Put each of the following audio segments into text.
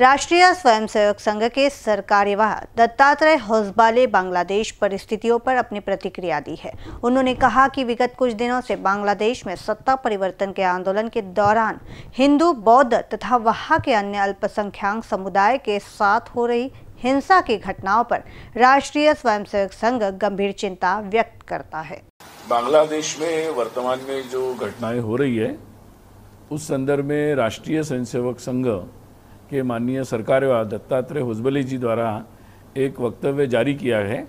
राष्ट्रीय स्वयंसेवक संघ के सरकारीवाह दत्तात्रेय हौसबाले बांग्लादेश परिस्थितियों पर अपनी प्रतिक्रिया दी है उन्होंने कहा कि विगत कुछ दिनों से बांग्लादेश में सत्ता परिवर्तन के आंदोलन के दौरान हिंदू बौद्ध तथा वहां के अन्य अल्पसंख्यक समुदाय के साथ हो रही हिंसा की घटनाओं पर राष्ट्रीय स्वयंसेवक संघ गंभीर चिंता व्यक्त करता है बांग्लादेश में वर्तमान में जो घटनाएं हो रही है उस संदर्भ में राष्ट्रीय स्वयंसेवक संघ के माननीय सरकार व दत्तात्रेय हुजबली जी द्वारा एक वक्तव्य जारी किया है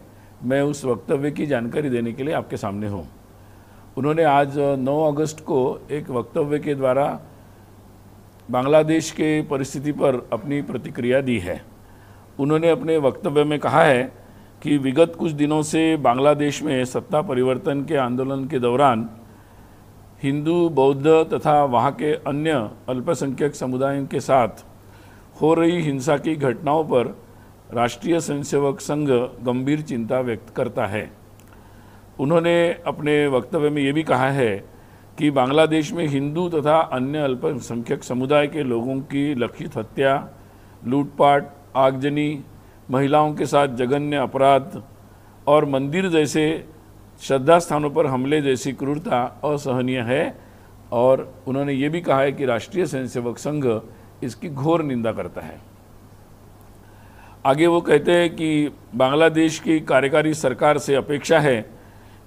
मैं उस वक्तव्य की जानकारी देने के लिए आपके सामने हूँ उन्होंने आज 9 अगस्त को एक वक्तव्य के द्वारा बांग्लादेश के परिस्थिति पर अपनी प्रतिक्रिया दी है उन्होंने अपने वक्तव्य में कहा है कि विगत कुछ दिनों से बांग्लादेश में सत्ता परिवर्तन के आंदोलन के दौरान हिंदू बौद्ध तथा वहाँ के अन्य अल्पसंख्यक समुदायों के साथ हो रही हिंसा की घटनाओं पर राष्ट्रीय स्वयंसेवक संघ गंभीर चिंता व्यक्त करता है उन्होंने अपने वक्तव्य में ये भी कहा है कि बांग्लादेश में हिंदू तथा अन्य अल्पसंख्यक समुदाय के लोगों की लक्षित हत्या लूटपाट आगजनी महिलाओं के साथ जघन्य अपराध और मंदिर जैसे श्रद्धा स्थानों पर हमले जैसी क्रूरता असहनीय है और उन्होंने ये भी कहा है कि राष्ट्रीय स्वयंसेवक संघ इसकी घोर निंदा करता है आगे वो कहते हैं कि बांग्लादेश की कार्यकारी सरकार से अपेक्षा है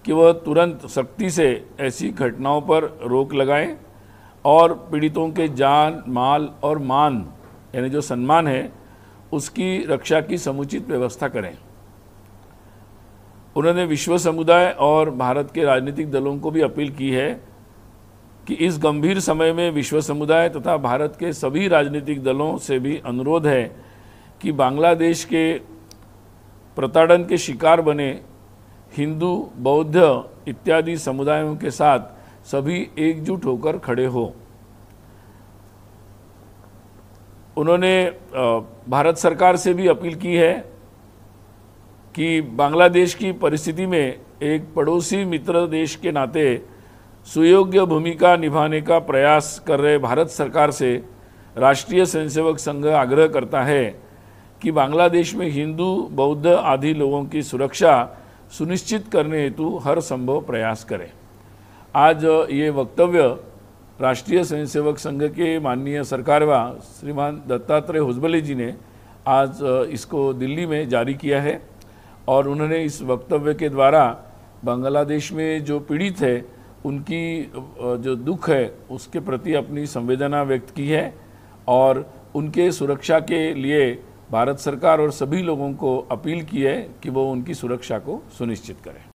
कि वह तुरंत सख्ती से ऐसी घटनाओं पर रोक लगाए और पीड़ितों के जान माल और मान यानी जो सम्मान है उसकी रक्षा की समुचित व्यवस्था करें उन्होंने विश्व समुदाय और भारत के राजनीतिक दलों को भी अपील की है कि इस गंभीर समय में विश्व समुदाय तथा भारत के सभी राजनीतिक दलों से भी अनुरोध है कि बांग्लादेश के प्रताड़न के शिकार बने हिंदू बौद्ध इत्यादि समुदायों के साथ सभी एकजुट होकर खड़े हो उन्होंने भारत सरकार से भी अपील की है कि बांग्लादेश की परिस्थिति में एक पड़ोसी मित्र देश के नाते सुयोग्य भूमिका निभाने का प्रयास कर रहे भारत सरकार से राष्ट्रीय स्वयंसेवक संघ आग्रह करता है कि बांग्लादेश में हिंदू बौद्ध आदि लोगों की सुरक्षा सुनिश्चित करने हेतु हर संभव प्रयास करें आज ये वक्तव्य राष्ट्रीय स्वयंसेवक संघ के माननीय सरकारवा श्रीमान दत्तात्रेय हुजबले जी ने आज इसको दिल्ली में जारी किया है और उन्होंने इस वक्तव्य के द्वारा बांग्लादेश में जो पीड़ित है उनकी जो दुख है उसके प्रति अपनी संवेदना व्यक्त की है और उनके सुरक्षा के लिए भारत सरकार और सभी लोगों को अपील की है कि वो उनकी सुरक्षा को सुनिश्चित करें